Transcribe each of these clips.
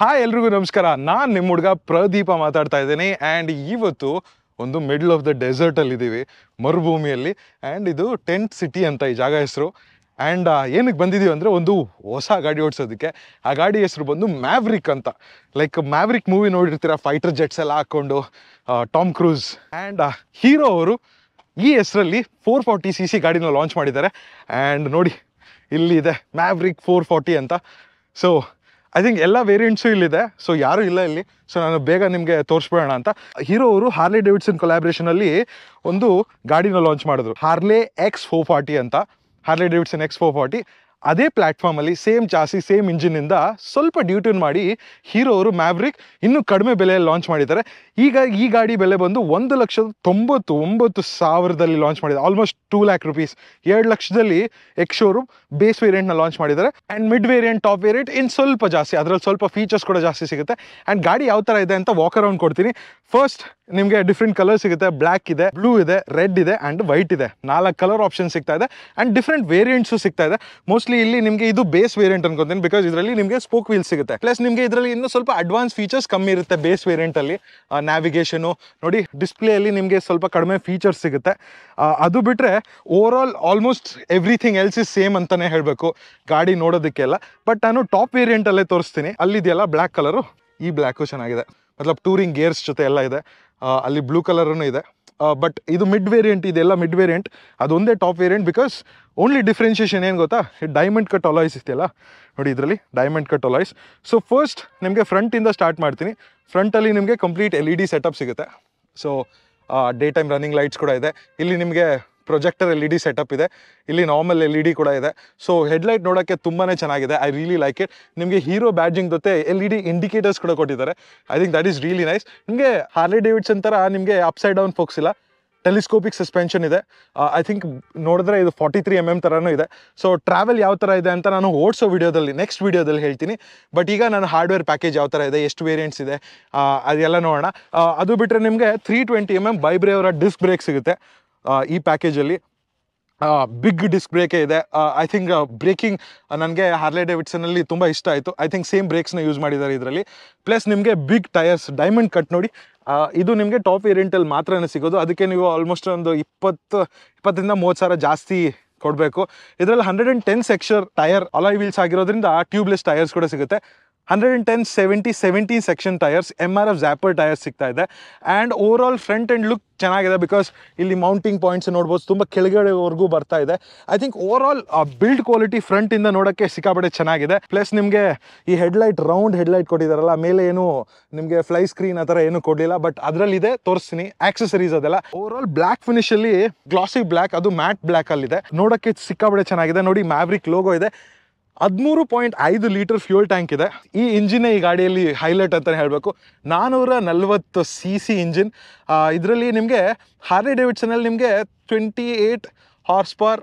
Hi ಎಲ್ರಿಗೂ ನಮಸ್ಕಾರ ನಾನು ನಿಮ್ಮ ಹುಡುಗ ಪ್ರದೀಪ ಮಾತಾಡ್ತಾ ಇದ್ದೀನಿ ಆ್ಯಂಡ್ ಇವತ್ತು ಒಂದು ಮಿಡ್ಲ್ ಆಫ್ ದ ಡೆಸರ್ಟಲ್ಲಿ ಇದ್ದೀವಿ ಮರುಭೂಮಿಯಲ್ಲಿ ಆ್ಯಂಡ್ ಇದು ಟೆಂಟ್ ಸಿಟಿ ಅಂತ ಈ ಜಾಗ ಹೆಸರು ಆ್ಯಂಡ್ ಏನಕ್ಕೆ ಬಂದಿದ್ದೀವಿ ಅಂದರೆ ಒಂದು ಹೊಸ ಗಾಡಿ ಓಡಿಸೋದಕ್ಕೆ ಆ ಗಾಡಿ ಹೆಸರು ಬಂದು ಮ್ಯಾವ್ರಿಕ್ ಅಂತ ಲೈಕ್ ಮ್ಯಾವ್ರಿಕ್ ಮೂವಿ ನೋಡಿರ್ತೀರ ಫೈಟರ್ ಜೆಟ್ಸ್ ಎಲ್ಲ ಹಾಕ್ಕೊಂಡು ಟಾಮ್ ಕ್ರೂಸ್ ಆ್ಯಂಡ್ ಹೀರೋ ಅವರು ಈ ಹೆಸರಲ್ಲಿ ಫೋರ್ ಫಾರ್ಟಿ ಸಿ ಸಿ ಗಾಡಿನ ಲಾಂಚ್ ಮಾಡಿದ್ದಾರೆ ಆ್ಯಂಡ್ ನೋಡಿ ಇಲ್ಲಿ ಇದೆ ಮ್ಯಾವ್ರಿಕ್ ಫೋರ್ ಫಾರ್ಟಿ ಅಂತ ಸೊ ಐ ಥಿಂಕ್ ಎಲ್ಲ ವೇರಿಯಂಟ್ಸು ಇಲ್ಲಿದೆ ಸೊ ಯಾರು ಇಲ್ಲ ಇಲ್ಲಿ ಸೊ ನಾನು ಬೇಗ ನಿಮಗೆ ತೋರಿಸ್ಬಿಡೋಣ ಅಂತ ಹೀರೋ ಅವರು ಹಾರ್ಲೆ ಡೇವಿಡ್ಸನ್ ಅಲ್ಲಿ ಒಂದು ಗಾಡಿನ ಲಾಂಚ್ ಮಾಡಿದ್ರು ಹಾರ್ಲೆ ಎಕ್ಸ್ ಫೋರ್ ಫಾರ್ಟಿ ಅಂತ Harley Davidson X four forty ಅದೇ ಪ್ಲ್ಯಾಟ್ಫಾರ್ಮಲ್ಲಿ ಸೇಮ್ ಜಾಸ್ತಿ ಸೇಮ್ ಇಂಜಿನಿಂದ ಸ್ವಲ್ಪ ಡ್ಯೂಟಿನ್ ಮಾಡಿ ಹೀರೋ ಅವರು ಮ್ಯಾಬ್ರಿಕ್ ಇನ್ನೂ ಕಡಿಮೆ ಬೆಲೆಯಲ್ಲಿ ಲಾಂಚ್ ಮಾಡಿದ್ದಾರೆ ಈಗ ಈ ಗಾಡಿ ಬೆಲೆ ಬಂದು ಒಂದು ಲಕ್ಷದ ತೊಂಬತ್ತು ಒಂಬತ್ತು ಸಾವಿರದಲ್ಲಿ ಲಾಂಚ್ ಮಾಡಿದ್ದಾರೆ ಆಲ್ಮೋಸ್ಟ್ ಟೂ ಲ್ಯಾಕ್ ರುಪೀಸ್ ಎರಡು ಲಕ್ಷದಲ್ಲಿ ಎಕ್ಸ್ ಶೋರೂಮ್ ಬೇಸ್ ವೇರಿಯಂಟ್ನ ಲಾಂಚ್ ಮಾಡಿದ್ದಾರೆ and mid variant top variant in ಸ್ವಲ್ಪ ಜಾಸ್ತಿ ಅದರಲ್ಲಿ ಸ್ವಲ್ಪ ಫೀಚರ್ಸ್ ಕೂಡ ಜಾಸ್ತಿ ಸಿಗುತ್ತೆ ಆ್ಯಂಡ್ ಗಾಡಿ ಯಾವ ಥರ ಇದೆ ಅಂತ ವಾಕ್ ಅರೌಂಡ್ ಕೊಡ್ತೀನಿ ಫಸ್ಟ್ ನಿಮಗೆ ಡಿಫ್ರೆಂಟ್ ಕಲರ್ ಸಿಗುತ್ತೆ ಬ್ಲ್ಯಾಕ್ ಇದೆ ಬ್ಲೂ ಇದೆ ರೆಡ್ ಇದೆ ಆ್ಯಂಡ್ ವೈಟ್ ಇದೆ ನಾಲ್ಕು ಕಲರ್ ಆಪ್ಷನ್ ಸಿಗ್ತಾ ಇದೆ ಆ್ಯಂಡ್ ಡಿಫ್ರೆಂಟ್ ವೇರಿಯಂಟ್ಸು ಸಿಗ್ತಾ ಇದೆ ಮೋಸ್ಟ್ ಇಲ್ಲಿ ನಿಮಗೆ ಇದು ಬೇಸ್ ವೇರಿಯಂಟ್ ಅನ್ಕೊಂತೀನಿ ಬಿಕಾಸ್ ಇದರಲ್ಲಿ ನಿಮಗೆ ಸ್ಪೋಕ್ ವೀಲ್ ಸಿಗುತ್ತೆ ಪ್ಲಸ್ ನಿಮಗೆ ಇದರಲ್ಲಿ ಇನ್ನೂ ಸ್ವಲ್ಪ ಅಡ್ವಾನ್ಸ್ ಫೀಚರ್ಸ್ ಕಮ್ಮಿ ಇರುತ್ತೆ ಬೇಸ್ ವೇರಿಯಂಟ್ ಅಲ್ಲಿ ನ್ಯಾವಿಗೇಷನು ನೋಡಿ ಡಿಸ್ಪ್ಲೇ ಅಲ್ಲಿ ನಿಮಗೆ ಸ್ವಲ್ಪ ಕಡಿಮೆ ಫೀಚರ್ಸ್ ಸಿಗುತ್ತೆ ಅದು ಬಿಟ್ಟರೆ over all almost everything else is same ಅಂತಾನೆ ಹೇಳಬೇಕು ಗಾಡಿ ನೋಡೋದಕ್ಕೆಲ್ಲ ಬಟ್ ನಾನು ಟಾಪ್ ವೇರಿಯಂಟ್ ಅಲ್ಲೇ ತೋರಿಸ್ತೀನಿ ಅಲ್ಲಿದೆಯಲ್ಲ ಬ್ಲ್ಯಾಕ್ ಕಲರು ಈ ಬ್ಲ್ಯಾಕು ಚೆನ್ನಾಗಿದೆ ಮತ್ಲಬ್ ಟೂರಿಂಗ್ ಗೇರ್ಸ್ ಜೊತೆ ಎಲ್ಲ ಇದೆ ಅಲ್ಲಿ ಬ್ಲೂ ಕಲರೂ ಇದೆ ಬಟ್ ಇದು ಮಿಡ್ ವೇರಿಯಂಟ್ ಇದೆಲ್ಲ ಮಿಡ್ ವೇರಿಯಂಟ್ ಅದೊಂದೇ top variant because only differentiation ಏನು ಗೊತ್ತಾ ಡೈಮಂಡ್ ಕಟ್ ಅಲಾಯ್ಸ್ ಇತ್ತಲ್ಲ ನೋಡಿ ಇದರಲ್ಲಿ diamond cut alloys so first ನಿಮಗೆ ಫ್ರಂಟಿಂದ ಸ್ಟಾರ್ಟ್ ಮಾಡ್ತೀನಿ ಫ್ರಂಟಲ್ಲಿ ನಿಮಗೆ complete L E D setup ಸಿಗುತ್ತೆ so day time running lights ಕೂಡ ಇದೆ ಇಲ್ಲಿ ನಿಮಗೆ projector L E D setup ಇದೆ ಇಲ್ಲಿ ನಾರ್ಮಲ್ ಎಲ್ ಇ ಡಿ ಕೂಡ ಇದೆ ಸೊ ಹೆಡ್ಲೈಟ್ ನೋಡೋಕ್ಕೆ ತುಂಬಾ ಚೆನ್ನಾಗಿದೆ ಐ ರಿಯಲಿ ಲೈಕ್ ಇಟ್ ನಿಮಗೆ ಹೀರೋ ಬ್ಯಾಡ್ಜಿಂಗ್ ಜೊತೆ ಎಲ್ ಇ ಡಿ ಇಂಡಿಕೇಟರ್ಸ್ ಕೂಡ ಕೊಟ್ಟಿದ್ದಾರೆ I think that is really nice ನಿಮಗೆ ಹಾರ್ಲಿ ಡೇವಿಡ್ಸನ್ ಅಂತರ ನಿಮಗೆ ಅಪ್ಸೈಡ್ ಡೌನ್ ಫೋಕ್ಸ್ ಇಲ್ಲ ಟೆಲಿಸ್ಕೋಪಿಕ್ ಸಸ್ಪೆನ್ಷನ್ ಇದೆ ಐ uh, ಥಿಂಕ್ ನೋಡಿದ್ರೆ ಇದು ಫಾರ್ಟಿ ತ್ರೀ ಎಮ್ ಎಮ್ ಥರನೂ ಇದೆ ಸೊ ಟ್ರಾವೆಲ್ ಯಾವ ಥರ ಇದೆ ಅಂತ ನಾನು ಓಡಿಸೋ ವಿಡಿಯೋದಲ್ಲಿ ನೆಕ್ಸ್ಟ್ ವೀಡಿಯೋದಲ್ಲಿ ಹೇಳ್ತೀನಿ ಬಟ್ ಈಗ ನಾನು ಹಾರ್ಡ್ವೇರ್ ಪ್ಯಾಕೇಜ್ ಯಾವ ಥರ ಇದೆ ಎಷ್ಟು ವೇರಿಯಂಟ್ಸ್ ಇದೆ uh, ಅದೆಲ್ಲ ನೋಡೋಣ uh, ಅದು ಬಿಟ್ಟರೆ ನಿಮಗೆ ತ್ರೀ ಟ್ವೆಂಟಿ ಎಮ್ ಎಮ್ ಬೈಬ್ರೇವರ ಡಿಸ್ಕ್ ಬ್ರೇಕ್ ಸಿಗುತ್ತೆ ಈ ಪ್ಯಾಕೇಜಲ್ಲಿ ಬಿಗ್ ಡಿಸ್ಕ್ ಬ್ರೇಕೇ ಇದೆ ಐ ಥಿಂಕ್ ಬ್ರೇಕಿಂಗ್ ನನಗೆ ಹಾರ್ಲೆ ಡೇವಿಡ್ಸನಲ್ಲಿ ತುಂಬ ಇಷ್ಟ ಆಯಿತು ಐ ಥಿಂಕ್ ಸೇಮ್ ಬ್ರೇಕ್ಸ್ನ ಯೂಸ್ ಮಾಡಿದ್ದಾರೆ ಇದರಲ್ಲಿ ಪ್ಲಸ್ ನಿಮಗೆ ಬಿಗ್ ಟೈರ್ಸ್ ಡೈಮಂಡ್ ಕಟ್ ನೋಡಿ ಇದು ನಿಮಗೆ ಟಾಪ್ ವೇರಿಯಂಟಲ್ಲಿ ಮಾತ್ರ ಸಿಗೋದು ಅದಕ್ಕೆ ನೀವು ಆಲ್ಮೋಸ್ಟ್ ಒಂದು ಇಪ್ಪತ್ತು ಇಪ್ಪತ್ತರಿಂದ ಮೂವತ್ತು ಸಾವಿರ ಜಾಸ್ತಿ ಕೊಡಬೇಕು ಇದರಲ್ಲಿ hundred and ten section tyre alloy wheels ಆಗಿರೋದ್ರಿಂದ ಟ್ಯೂಬ್ಲೆಸ್ ಟೈರ್ಸ್ ಕೂಡ ಸಿಗುತ್ತೆ hundred and ten seventy seventeen section tyres M R F Zapper tyres ಸಿಗ್ತಾ ಇದೆ and over all front and look ಚೆನ್ನಾಗಿದೆ ಬಿಕಾಸ್ ಇಲ್ಲಿ ಮೌಂಟಿಂಗ್ ಪಾಯಿಂಟ್ಸ್ ನೋಡ್ಬೋದು ತುಂಬ ಕೆಳಗಡೆವರೆಗೂ ಬರ್ತಾ ಇದೆ I think over all build quality ಫ್ರಂಟಿಂದ ನೋಡೋಕ್ಕೆ ಸಿಕ್ಕಾಪಟ್ಟೆ ಚೆನ್ನಾಗಿದೆ ಪ್ಲಸ್ ನಿಮಗೆ ಈ ಹೆಡ್ಲೈಟ್ ರೌಂಡ್ ಹೆಡ್ಲೈಟ್ ಕೊಟ್ಟಿದ್ದಾರಲ್ಲ ಮೇಲೆ ಏನು ನಿಮಗೆ ಫ್ಲೈ ಸ್ಕ್ರೀನ್ ಆ ಥರ ಏನು ಕೊಡಲಿಲ್ಲ ಬಟ್ ಅದರಲ್ಲಿದೆ ತೋರಿಸ್ತೀನಿ ಆಕ್ಸೆಸರೀಸ್ ಅದೆಲ್ಲ ಓವರ್ ಆಲ್ ಬ್ಲ್ಯಾಕ್ ಫಿನಿಶಲ್ಲಿ ಗ್ಲಾಸಿ ಬ್ಲ್ಯಾಕ್ ಅದು ಮ್ಯಾಟ್ ಬ್ಲ್ಯಾಕಲ್ಲಿದೆ ನೋಡೋಕ್ಕೆ ಸಿಕ್ಕಾಪಡೆ ಚೆನ್ನಾಗಿದೆ ನೋಡಿ ಮ್ಯಾಬ್ರಿಕ್ ಲೋಗೋ ಇದೆ ಹದಿಮೂರು ಪಾಯಿಂಟ್ ಐದು ಲೀಟರ್ ಫ್ಯೂಲ್ ಟ್ಯಾಂಕ್ ಇದೆ ಈ ಇಂಜಿನೇ ಈ ಗಾಡಿಯಲ್ಲಿ ಹೈಲೈಟ್ ಅಂತಲೇ ಹೇಳಬೇಕು ನಾನ್ನೂರ ನಲ್ವತ್ತು ಸಿ ಸಿ ಇಂಜಿನ್ ಇದರಲ್ಲಿ ನಿಮಗೆ ಹಾರ್ಲಿ ಡೇವಿಡ್ಸನಲ್ಲಿ ನಿಮಗೆ twenty eight horse power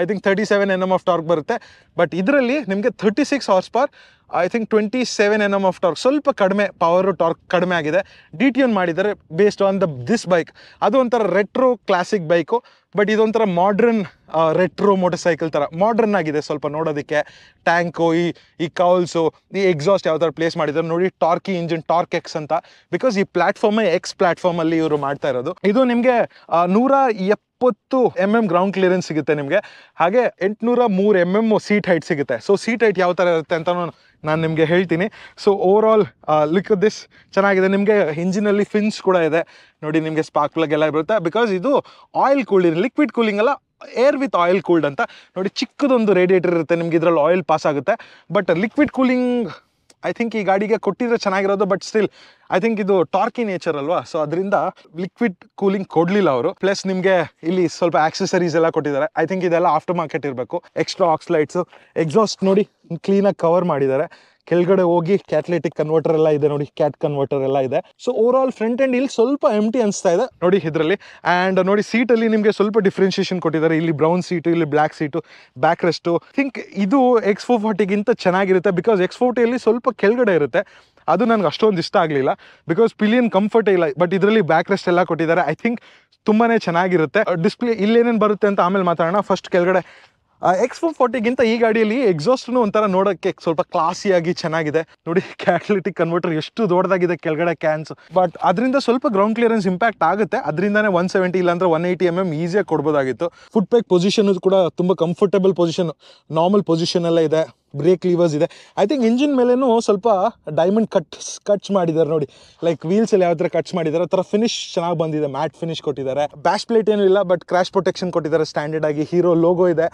I think thirty seven N M of torque ಬರುತ್ತೆ ಬಟ್ ಇದರಲ್ಲಿ ನಿಮಗೆ thirty six horse power I think twenty seven N M of torque ಸ್ವಲ್ಪ ಕಡಿಮೆ ಪವರು ಟಾರ್ಕ್ ಕಡಿಮೆ ಆಗಿದೆ ಡಿ ಟಿ ಒನ್ ಮಾಡಿದರೆ based on the this bike ಅದು ಒಂಥರ ರೆಟ್ರೋ ಕ್ಲಾಸಿಕ್ ಬೈಕು ಬಟ್ ಇದೊಂಥರ ಮಾಡ್ರನ್ ರೆಟ್ರೋ ಮೋಟರ್ ಸೈಕಲ್ ಥರ ಮಾಡ್ರನ್ ಆಗಿದೆ ಸ್ವಲ್ಪ ನೋಡೋದಕ್ಕೆ ಟ್ಯಾಂಕು ಈ ಈ ಕೌಲ್ಸು ಈ ಎಕ್ಸಾಸ್ಟ್ ಯಾವ ಥರ ಪ್ಲೇಸ್ ಮಾಡಿದ್ರು ನೋಡಿ ಟಾರ್ಕಿ ಇಂಜಿನ್ ಟಾರ್ಕ್ ಎಕ್ಸ್ ಅಂತ ಬಿಕಾಸ್ ಈ ಪ್ಲಾಟ್ಫಾರ್ಮೇ ಎಕ್ಸ್ ಪ್ಲಾಟ್ಫಾರ್ಮಲ್ಲಿ ಇವರು ಮಾಡ್ತಾ ಇರೋದು ಇದು ನಿಮಗೆ ನೂರ ಎಪ್ ಇಪ್ಪತ್ತು ಎಮ್ ಎಮ್ ಗ್ರೌಂಡ್ ಕ್ಲಿಯರೆನ್ಸ್ ಸಿಗುತ್ತೆ ನಿಮಗೆ ಹಾಗೆ ಎಂಟುನೂರ ಮೂರು ಎಮ್ ಎಮ್ ಸೀಟ್ ಹೈಟ್ ಸಿಗುತ್ತೆ ಸೊ ಸೀಟ್ ಹೈಟ್ ಯಾವ ಥರ ಇರುತ್ತೆ ಅಂತ ನಾನು ನಿಮಗೆ ಹೇಳ್ತೀನಿ so over all like this ಚೆನ್ನಾಗಿದೆ ನಿಮಗೆ ಇಂಜಿನಲ್ಲಿ ಫಿನ್ಸ್ ಕೂಡ ಇದೆ ನೋಡಿ ನಿಮಗೆ ಸ್ಪಾರ್ಕ್ ಪ್ಲಗ್ ಎಲ್ಲ ಬರುತ್ತೆ ಬಿಕಾಸ್ ಇದು ಆಯಿಲ್ ಕೂಲಿಂಗ್ ಲಿಕ್ವಿಡ್ ಕೂಲಿಂಗ್ ಅಲ್ಲ ಏರ್ ವಿತ್ ಆಯಿಲ್ ಕೂಲ್ಡ್ ಅಂತ ನೋಡಿ ಚಿಕ್ಕದೊಂದು ರೇಡಿಯೇಟರ್ ಇರುತ್ತೆ ನಿಮಗೆ ಇದರಲ್ಲಿ ಆಯಿಲ್ ಪಾಸ್ ಆಗುತ್ತೆ but liquid cooling I think ಈ ಗಾಡಿಗೆ ಕೊಟ್ಟಿದ್ರೆ ಚೆನ್ನಾಗಿರೋದು ಬಟ್ ಸ್ಟಿಲ್ ಐ ಥಿಂಕ್ ಇದು ಟಾರ್ಕಿ ನೇಚರ್ ಅಲ್ವಾ ಸೊ ಅದರಿಂದ ಲಿಕ್ವಿಡ್ ಕೂಲಿಂಗ್ ಕೊಡಲಿಲ್ಲ ಅವರು ಪ್ಲಸ್ ನಿಮಗೆ ಇಲ್ಲಿ ಸ್ವಲ್ಪ ಆಕ್ಸೆಸರೀಸ್ ಎಲ್ಲ ಕೊಟ್ಟಿದ್ದಾರೆ ಐ ಥಿಂಕ್ ಇದೆಲ್ಲ ಆಫ್ಟರ್ ಮಾರ್ಕೆಟ್ ಇರಬೇಕು ಎಕ್ಸ್ಟ್ರಾ ಆಕ್ಸ್ ಲೈಟ್ಸು ಎಕ್ಸಾಸ್ಟ್ ನೋಡಿ ಕ್ಲೀನಾಗಿ ಕವರ್ ಮಾಡಿದ್ದಾರೆ ಕೆಳಗಡೆ ಹೋಗಿ ಕ್ಯಾಟ್ಲೆಟಿಕ್ ಕನ್ವರ್ಟರ್ ಎಲ್ಲ ಇದೆ ನೋಡಿ ಕ್ಯಾಟ್ ಕನ್ವರ್ಟರ್ ಎಲ್ಲ ಇದೆ so over all front and ಇಲ್ಲಿ ಸ್ವಲ್ಪ ಎಂಟಿ ಅನಿಸ್ತಾ ಇದೆ ನೋಡಿ ಇದರಲ್ಲಿ ಅಂಡ್ ನೋಡಿ ಸೀಟ್ ಅಲ್ಲಿ ನಿಮಗೆ ಸ್ವಲ್ಪ ಡಿಫ್ರೆನ್ಶಿಯೇಷನ್ ಕೊಟ್ಟಿದ್ದಾರೆ ಇಲ್ಲಿ ಬ್ರೌನ್ ಸೀಟು ಇಲ್ಲಿ black seat back rest think ಇದು ಎಕ್ಸ್ ಫೋರ್ ಫಾರ್ಟಿಗಿಂತ ಚೆನ್ನಾಗಿರುತ್ತೆ ಬಿಕಾಸ್ ಎಕ್ಸ್ ಅಲ್ಲಿ ಸ್ವಲ್ಪ ಕೆಳಗಡೆ ಇರುತ್ತೆ ಅದು ನನಗೆ ಅಷ್ಟೊಂದು ಇಷ್ಟ ಆಗಲಿಲ್ಲ ಬಿಕಾಸ್ ಪಿಲಿಯನ್ ಕಂಫರ್ಟ್ ಇಲ್ಲ ಬಟ್ ಇದರಲ್ಲಿ ಬ್ಯಾಕ್ ರೆಸ್ಟ್ ಎಲ್ಲ ಕೊಟ್ಟಿದ್ದಾರೆ ಐ ಥಿಂಕ್ ತುಂಬಾ ಚೆನ್ನಾಗಿರುತ್ತೆ ಡಿಸ್ಪ್ಲೇ ಇಲ್ಲೇನೇನು ಬರುತ್ತೆ ಅಂತ ಆಮೇಲೆ ಮಾತಾಡೋಣ ಫಸ್ಟ್ ಕೆಳಗಡೆ ಎಕ್ಸ್ ಫೋರ್ ಫೋರ್ಟಿಗಿಂತ ಈ ಗಾಡಿಯಲ್ಲಿ ಎಕ್ಸಾಸ್ಟ್ನು ಒಂಥರ ನೋಡಕ್ಕೆ ಸ್ವಲ್ಪ ಕ್ಲಾಸಿಯಾಗಿ ಚೆನ್ನಾಗಿದೆ ನೋಡಿ ಕ್ಯಾಟ್ಲಿಟಿಕ್ ಕನ್ವರ್ಟರ್ ಎಷ್ಟು ದೊಡ್ಡದಾಗಿದೆ ಕೆಳಗಡೆ ಕ್ಯಾನ್ಸ್ ಬಟ್ ಅದರಿಂದ ಸ್ವಲ್ಪ ಗ್ರೌಂಡ್ ಕ್ಲಿಯರೆನ್ಸ್ ಇಂಪ್ಯಾಕ್ಟ್ ಆಗುತ್ತೆ ಅದರಿಂದನೇ ಒನ್ ಸೆವೆಂಟಿ ಇಲ್ಲಾಂದ್ರೆ ಒನ್ ಏಯ್ಟಿ ಎಮ್ ಎಮ್ ಈಸಿಯಾಗಿ ಕೊಡ್ಬೋದಾಗಿತ್ತು ಫುಟ್ ಪ್ಯಾಕ್ ಪೊಸಿಷನ್ ಕೂಡ ತುಂಬ ಕಂಫರ್ಟೇಬಲ್ ಪೊಸಿಷನ್ ನಾರ್ಮಲ್ ಪೊಸಿಷನ್ ಎಲ್ಲ ಇದೆ ಬ್ರೇಕ್ ಲೀವರ್ಸ್ ಇದೆ ಐ ಥಿಂಕ್ ಇಂಜಿನ್ ಮೇಲೇನೂ ಸ್ವಲ್ಪ ಡೈಮಂಡ್ ಕಟ್ಸ್ ಕಟ್ಸ್ ಮಾಡಿದ್ದಾರೆ ನೋಡಿ ಲೈಕ್ ವೀಲ್ಸ್ ಎಲ್ಲ ಯಾವ ಥರ ಕಟ್ಸ್ ಮಾಡಿದ್ದಾರೆ ಆ ಥರ ಫಿನಿಶ್ ಚೆನ್ನಾಗಿ ಬಂದಿದೆ ಮ್ಯಾಟ್ ಫಿನಿಶ್ ಕೊಟ್ಟಿದ್ದಾರೆ ಬ್ಯಾಶ್ ಪ್ಲೇಟ್ ಏನೂ ಇಲ್ಲ ಬಟ್ ಕ್ರ್ಯಾಶ್ ಪ್ರೊಟೆಕ್ಷನ್ ಕೊಟ್ಟಿದ್ದಾರೆ ಸ್ಟ್ಯಾಂಡರ್ಡ್ ಆಗಿ ಹೀರೋ ಲೋಗೋ ಇದೆ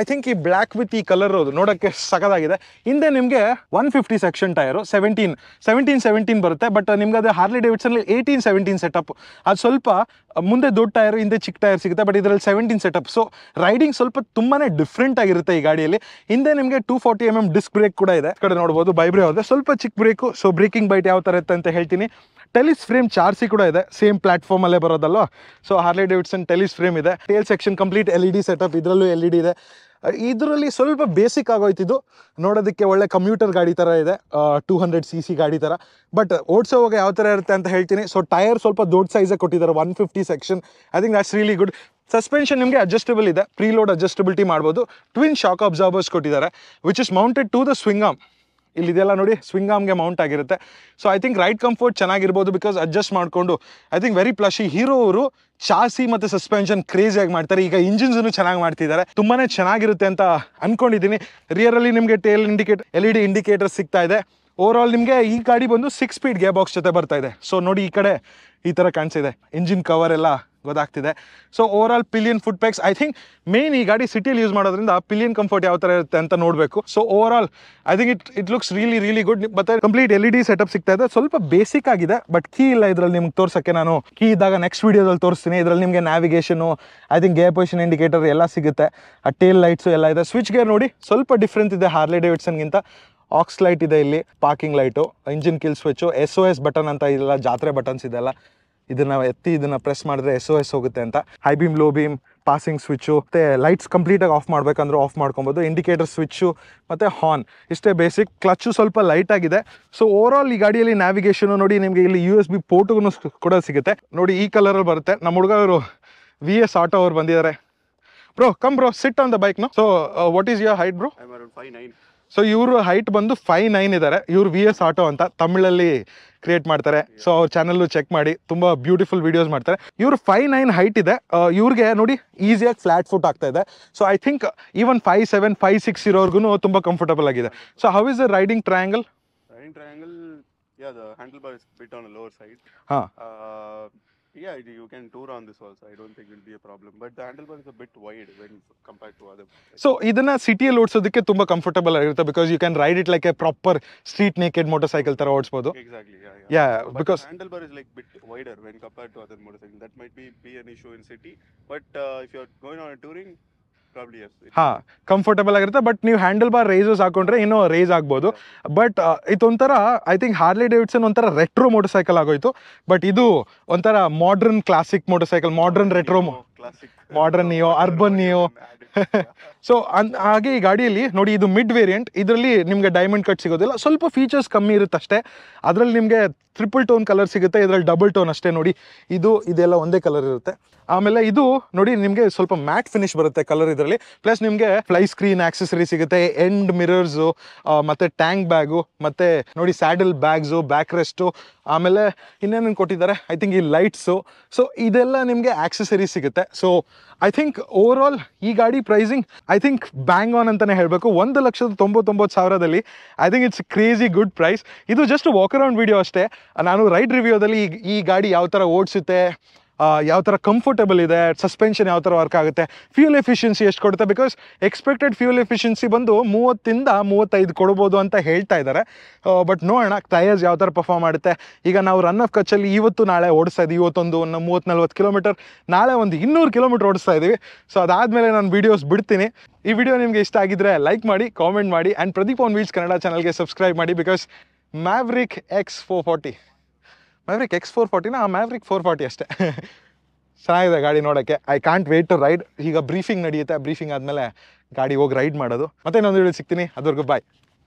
ಐ ಥಿಂಕ್ ಈ ಬ್ಲ್ಯಾಕ್ ವಿತ್ ಈ ಕಲರ್ ನೋಡೋಕ್ಕೆ ಸಕದಾಗಿದೆ ಹಿಂದೆ ನಿಮಗೆ one fifty section tyre seventeen seventeen seventeen ಬರುತ್ತೆ ಬಟ್ ನಿಮ್ಗೆ ಅದು ಹಾರ್ಲಿ ಡೇವಿಡ್ಸಲ್ಲಿ ಏಯ್ಟೀನ್ ಸೆವೆಂಟೀನ್ ಸೆಟಪ್ ಅದು ಸ್ವಲ್ಪ ಮುಂದೆ ದೊಡ್ಡ ಟೈರ್ ಹಿಂದೆ ಚಿಕ್ಕ ಟೈರ್ ಸಿಗುತ್ತೆ ಬಟ್ ಇದರಲ್ಲಿ ಸೆವೆಂಟೀನ್ ಸೆಟಪ್ ಸೊ ರೈಡಿಂಗ್ ಸ್ವಲ್ಪ ತುಂಬಾ ಡಿಫ್ರೆಂಟ್ ಆಗಿರುತ್ತೆ ಈ ಗಾಡಿಯಲ್ಲಿ ಹಿಂದೆ ನಿಮಗೆ two forty M M disc brake ಕೂಡ ಇದೆ ಕಡೆ ನೋಡ್ಬೋದು ಬೈಬ್ರೇ ಹೋದರೆ ಸ್ವಲ್ಪ ಚಿಕ್ಕ ಬ್ರೇಕು ಸೊ ಬ್ರೇಕಿಂಗ್ ಬೈಟ್ ಯಾವ ಥರ ಇರುತ್ತೆ ಅಂತ ಹೇಳ್ತೀನಿ ಟೆಲಿಸ್ ಫ್ರೇಮ್ ಚಾರ್ಸಿ ಕೂಡ ಇದೆ ಸೇಮ್ ಪ್ಲಾಟ್ಫಾರ್ಮ್ ಅಲ್ಲೇ so Harley Davidson trellis frame ಇದೆ tail section complete L E D setup ಇದರಲ್ಲೂ ಎಲ್ ಇ ಡಿ ಇದೆ ಇದರಲ್ಲಿ ಸ್ವಲ್ಪ ಬೇಸಿಕ್ ಆಗೋಯ್ತಿದ್ದು ನೋಡೋದಕ್ಕೆ ಒಳ್ಳೆ ಕಂಪ್ಯೂಟರ್ ಗಾಡಿ ಥರ ಇದೆ ಟೂ ಹಂಡ್ರೆಡ್ ಸಿ ಸಿ ಗಾಡಿ ಥರ ಬಟ್ ಓಡಿಸೋವಾಗ ಯಾವ ಥರ ಇರುತ್ತೆ ಅಂತ ಹೇಳ್ತೀನಿ ಸೊ ಟೈರ್ ಸ್ವಲ್ಪ ದೊಡ್ಡ ಸೈಜಾಗಿ ಕೊಟ್ಟಿದ್ದಾರೆ one fifty section I think that's really good suspension ನಿಮಗೆ ಅಡ್ಜಸ್ಟಬಲ್ ಇದೆ ಪ್ರೀಲೋಡ್ ಅಡ್ಜಸ್ಟಬಿಲಿಟಿ ಮಾಡ್ಬೋದು ಟ್ವಿನ್ ಶಾಕ್ ಅಬ್ಸರ್ವರ್ಸ್ ಕೊಟ್ಟಿದ್ದಾರೆ which is mounted to the swing arm ಇಲ್ಲಿ ಇದೆಲ್ಲ ನೋಡಿ ಸ್ವಿಂಗಾಮ್ಗೆ ಮೌಂಟ್ ಆಗಿರುತ್ತೆ so I think ride comfort ಚೆನ್ನಾಗಿರ್ಬೋದು ಬಿಕಾಸ್ ಅಡ್ಜಸ್ಟ್ ಮಾಡಿಕೊಂಡು I think very plushy hero ಅವರು ಚಾಸಿ ಮತ್ತು ಸಸ್ಪೆನ್ಷನ್ ಕ್ರೇಜಿಯಾಗಿ ಮಾಡ್ತಾರೆ ಈಗ ಇಂಜಿನ್ಸನ್ನು ಚೆನ್ನಾಗಿ ಮಾಡ್ತಿದ್ದಾರೆ ತುಂಬಾ ಚೆನ್ನಾಗಿರುತ್ತೆ ಅಂತ ಅಂದ್ಕೊಂಡಿದ್ದೀನಿ ರಿಯರಲ್ಲಿ ನಿಮಗೆ tail indicator L E e D indicator ಸಿಗ್ತಾ ಇದೆ ಓವರ್ ಆಲ್ ನಿಮಗೆ ಈ ಗಾಡಿ ಬಂದು ಸಿಕ್ಸ್ ಸ್ಪೀಡ್ ಗೇ ಬಾಕ್ಸ್ ಜೊತೆ ಬರ್ತಾ ಇದೆ ಸೊ ನೋಡಿ ಈ ಕಡೆ ಈ ಥರ ಕಾಣಿಸಿದೆ ಇಂಜಿನ್ ಕವರ್ ಎಲ್ಲ ಗೊತ್ತಾಗ್ತಿದೆ so over all pillion foot pegs I think main ಈ ಗಾಡಿ ಸಿಟಿಯಲ್ಲಿ ಯೂಸ್ ಮಾಡೋದ್ರಿಂದ ಪಿಲಿಯನ್ ಕಂಫರ್ಟ್ ಯಾವ ಥರ ಇರುತ್ತೆ ಅಂತ ನೋಡಬೇಕು so over all I think it it looks really really good ಮತ್ತೆ complete L E D setup ಸಿಗ್ತಾ ಇದೆ ಸ್ವಲ್ಪ ಬೇಸಿಕ್ ಆಗಿದೆ ಬಟ್ ಕೀ ಇಲ್ಲ ಇದರಲ್ಲಿ ನಿಮ್ಗೆ ತೋರ್ಸೋಕ್ಕೆ ನಾನು ಕೀ ಇದ್ದಾಗ ನೆಕ್ಸ್ಟ್ ವೀಡಿಯೋದಲ್ಲಿ ತೋರಿಸ್ತೀನಿ ಇದರಲ್ಲಿ ನಿಮಗೆ navigation I think gear position indicator ಎಲ್ಲ ಸಿಗುತ್ತೆ ಆ ಟೇಲ್ ಲೈಟ್ಸು ಎಲ್ಲ ಇದೆ ಸ್ವಿಚ್ ಗೇರ್ ನೋಡಿ ಸ್ವಲ್ಪ ಡಿಫ್ರೆಂಟ್ ಇದೆ ಹಾರ್ಲೆ ಡೇವಿಡ್ಸನ್ಗಿಂತ ಆಕ್ಸ್ ಲೈಟ್ ಇದೆ ಇಲ್ಲಿ parking light engine kill switch S O S button ಅಂತ ಇದೆಲ್ಲ ಜಾತ್ರೆ ಬಟನ್ಸ್ ಇದೆಲ್ಲ ಇದನ್ನ ಎತ್ತಿ ಇದನ್ನ ಪ್ರೆಸ್ ಮಾಡಿದ್ರೆ ಎಸ್ ಒ ಎಸ್ ಹೋಗುತ್ತೆ ಅಂತ high beam low beam passing switch ಮತ್ತೆ ಲೈಟ್ಸ್ ಕಂಪ್ಲೀಟ್ ಆಗಿ ಆಫ್ ಮಾಡ್ಬೇಕಂದ್ರೆ ಆಫ್ ಮಾಡ್ಕೊಬಹುದು ಇಂಡಿಕೇಟರ್ ಸ್ವಿಚ್ಚು ಮತ್ತೆ ಹಾರ್ನ್ ಇಷ್ಟೇ ಬೇಸಿಕ್ ಕ್ಲಚ್ ಸ್ವಲ್ಪ ಲೈಟ್ ಆಗಿದೆ ಸೊ ಓವರ್ ಆಲ್ ಈ ಗಾಡಿಯಲ್ಲಿ ನ್ಯಾವಿಗೇಷನು ನೋಡಿ ನಿಮಗೆ ಇಲ್ಲಿ ಯು ಎಸ್ ಬಿ ಪೋರ್ಟ್ ಕೂಡ ಸಿಗುತ್ತೆ ನೋಡಿ ಈ ಅಲ್ಲಿ ಬರುತ್ತೆ ನಮ್ಮ ಹುಡುಗರು ವಿ ಎಸ್ ಆಟೋ ಅವ್ರು ಬಂದಿದ್ದಾರೆ bro come bro sit on the bike no so what is your height bro so ಇವರು ಹೈಟ್ ಬಂದು ಫೈವ್ ನೈನ್ ಇದ್ದಾರೆ ಇವರು ವಿ ಎಸ್ ಆಟೋ ಅಂತ ತಮಿಳಲ್ಲಿ ಕ್ರಿಯೇಟ್ ಮಾಡ್ತಾರೆ ಸೊ ಅವ್ರ ಚಾನಲ್ಲು ಚೆಕ್ ಮಾಡಿ ತುಂಬ ಬ್ಯೂಟಿಫುಲ್ ವೀಡಿಯೋಸ್ ಮಾಡ್ತಾರೆ ಇವರು ಫೈವ್ ನೈನ್ ಹೈಟ್ ಇದೆ ಇವ್ರಿಗೆ ನೋಡಿ ಈಸಿಯಾಗಿ ಫ್ಲಾಟ್ ಫುಟ್ ಆಗ್ತಾ ಇದೆ so I think even five seven five six ಇರೋರ್ಗು ತುಂಬ ಕಂಫರ್ಟಬಲ್ ಆಗಿದೆ so how is riding triangle triangle Yeah, you can tour on this also. I don't think it'll be a problem. But the handlebar is a bit wide when compared to other. bikes. So ಇದನ್ನ ಸಿಟಿಯಲ್ಲಿ ಓಡಿಸೋದಕ್ಕೆ tumba comfortable ಆಗಿರುತ್ತೆ because you can ride it like a proper street naked motorcycle cycle ತರ ಓಡಿಸಬಹುದು exactly. Yeah, yeah. Yeah But the handlebar is like bit wider when compared to other motorcycles. That might be be an issue in city. But uh, if you're going on a touring, ಹಾ comfortable ಆಗಿರುತ್ತೆ but ನೀವು handlebar risers ಹಾಕೊಂಡ್ರೆ ಇನ್ನೂ raise ಆಗ್ಬೋದು but uh, ಇದೊಂಥರ I think Harley Davidson ಒಂಥರ retro motorcycle ಆಗೋಯ್ತು but ಇದು ಒಂಥರ modern classic motorcycle modern retro classic modern neo urban neo so ಹಾಗೆ ಈ ಗಾಡಿಯಲ್ಲಿ ನೋಡಿ ಇದು ಮಿಡ್ ವೇರಿಯಂಟ್ ಇದರಲ್ಲಿ ನಿಮಗೆ ಡೈಮಂಡ್ ಕಟ್ ಸಿಗೋದಿಲ್ಲ ಸ್ವಲ್ಪ ಫೀಚರ್ಸ್ ಕಮ್ಮಿ ಇರುತ್ತೆ ಅಷ್ಟೇ ಅದರಲ್ಲಿ ನಿಮಗೆ ಟ್ರಿಪಲ್ ಟೋನ್ ಕಲರ್ ಸಿಗುತ್ತೆ ಇದರಲ್ಲಿ ಡಬಲ್ ಟೋನ್ ಅಷ್ಟೇ ನೋಡಿ ಇದು ಇದೆಲ್ಲ ಒಂದೇ ಕಲರ್ ಇರುತ್ತೆ ಆಮೇಲೆ ಇದು ನೋಡಿ ನಿಮಗೆ ಸ್ವಲ್ಪ ಮ್ಯಾಟ್ ಫಿನಿಶ್ ಬರುತ್ತೆ ಕಲರ್ ಇದರಲ್ಲಿ ಪ್ಲಸ್ ನಿಮಗೆ ಫ್ಲೈ ಸ್ಕ್ರೀನ್ ಆಕ್ಸೆಸರಿ ಸಿಗುತ್ತೆ ಎಂಡ್ ಮಿರರ್ಸು ಮತ್ತು ಟ್ಯಾಂಕ್ ಬ್ಯಾಗು ಮತ್ತು ನೋಡಿ ಸ್ಯಾಡಲ್ ಬ್ಯಾಗ್ಸು ಬ್ಯಾಕ್ ರೆಸ್ಟು ಆಮೇಲೆ ಇನ್ನೇನೇನು ಕೊಟ್ಟಿದ್ದಾರೆ ಐ ಥಿಂಕ್ ಈ ಲೈಟ್ಸು ಸೊ ಇದೆಲ್ಲ ನಿಮಗೆ ಆಕ್ಸೆಸರಿ ಸಿಗುತ್ತೆ so I think over all ಈ ಗಾಡಿ pricing I think bang on ಅಂತಲೇ ಹೇಳಬೇಕು ಒಂದು ಲಕ್ಷದ ತೊಂಬತ್ತೊಂಬತ್ತು ಸಾವಿರದಲ್ಲಿ I think it's crazy good price ಇದು ಜಸ್ಟ್ ವಾಕ್ ಅರೌಂಡ್ ವಿಡಿಯೋ ಅಷ್ಟೇ ನಾನು ರೈಡ್ ರಿವ್ಯೂದಲ್ಲಿ ಈ ಈ ಗಾಡಿ ಯಾವ ಥರ ಓಡಿಸುತ್ತೆ ಯಾವ ಥರ ಕಂಫರ್ಟಬಲ್ ಇದೆ ಸಸ್ಪೆನ್ಷನ್ ಯಾವ ಥರ ವರ್ಕ್ ಆಗುತ್ತೆ ಫ್ಯೂಲ್ ಎಫಿಷಿಯನ್ಸಿ ಎಷ್ಟು ಕೊಡುತ್ತೆ ಬಿಕಾಸ್ ಎಕ್ಸ್ಪೆಕ್ಟೆಡ್ ಫ್ಯೂಲ್ ಎಫಿಷಿಯನ್ಸಿ ಬಂದು ಮೂವತ್ತಿಂದ ಮೂವತ್ತೈದು ಕೊಡ್ಬೋದು ಅಂತ ಹೇಳ್ತಾ ಇದ್ದಾರೆ ಬಟ್ ನೋಡೋಣ ಟಯರ್ಸ್ ಯಾವ ಥರ ಪರ್ಫಾರ್ಮ್ ಮಾಡುತ್ತೆ ಈಗ ನಾವು ರನ್ ಆಫ್ ಕಚ್ಚಲ್ಲಿ ಇವತ್ತು ನಾಳೆ ಓಡಿಸ್ತಾ ಇದ್ದೀವಿ ಇವತ್ತೊಂದು ಒಂದು ಮೂವತ್ತು ನಲ್ವತ್ತು ಕಿಲೋಮೀಟರ್ ನಾಳೆ ಒಂದು ಇನ್ನೂರು ಕಿಲೋಮೀಟರ್ ಓಡಿಸ್ತಾ ಇದ್ದೀವಿ ಸೊ ಅದಾದಮೇಲೆ ನಾನು ವೀಡಿಯೋಸ್ ಬಿಡ್ತೀನಿ ಈ ವಿಡಿಯೋ ನಿಮಗೆ ಇಷ್ಟ ಆಗಿದ್ರೆ ಲೈಕ್ ಮಾಡಿ ಕಾಮೆಂಟ್ ಮಾಡಿ and Pradeep on wheels Kannada ಚಾನಲ್ಗೆ ಸಬ್ಸ್ಕ್ರೈಬ್ ಮಾಡಿ because Maverick X four forty Maverick X four ಫಾರ್ಟಿನ ಆ ಮ್ಯಾವ್ರಿಕ್ ಫೋರ್ ಫಾರ್ಟಿ ಅಷ್ಟೇ ಚೆನ್ನಾಗಿದೆ ಗಾಡಿ ನೋಡೋಕ್ಕೆ I can't wait to ride ಈಗ ಬ್ರೀಫಿಂಗ್ ನಡೆಯುತ್ತೆ ಬ್ರೀಫಿಂಗ್ ಆದಮೇಲೆ ಗಾಡಿ ಹೋಗಿ ರೈಡ್ ಮಾಡೋದು ಮತ್ತೆ ಇನ್ನೊಂದು ಹೇಳಿ ಸಿಗ್ತೀನಿ ಅದ್ರಿಗೂ ಬಾಯ್